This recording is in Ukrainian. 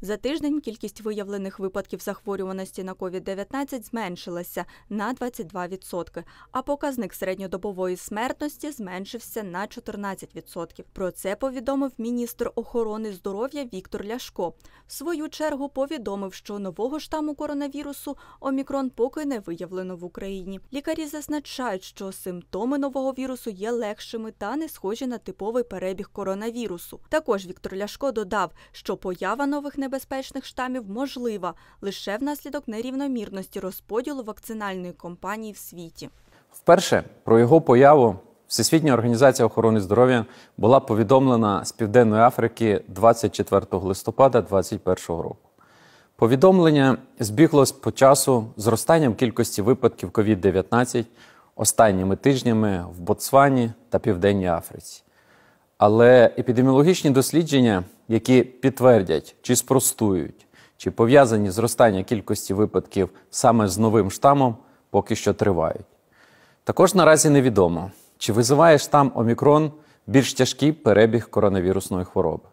За тиждень кількість виявлених випадків захворюваності на COVID-19 зменшилася на 22%, а показник середньодобової смертності зменшився на 14%. Про це повідомив міністр охорони здоров'я Віктор Ляшко. В свою чергу повідомив, що нового штаму коронавірусу омікрон поки не виявлено в Україні. Лікарі зазначають, що симптоми нового вірусу є легшими та не схожі на типовий перебіг коронавірусу. Також Віктор Ляшко додав, що поява нових не небезпечних штамів можлива лише внаслідок нерівномірності розподілу вакцинальної кампанії в світі. Вперше про його появу Всесвітня організація охорони здоров'я була повідомлена з Південної Африки 24 листопада 2021 року. Повідомлення збіглось по часу зростанням кількості випадків COVID-19 останніми тижнями в Ботсвані та Південній Африці. Але епідеміологічні дослідження, які підтвердять чи спростують, чи пов'язані зростання кількості випадків саме з новим штамом, поки що тривають. Також наразі невідомо, чи визиває штам Омікрон більш тяжкий перебіг коронавірусної хвороби.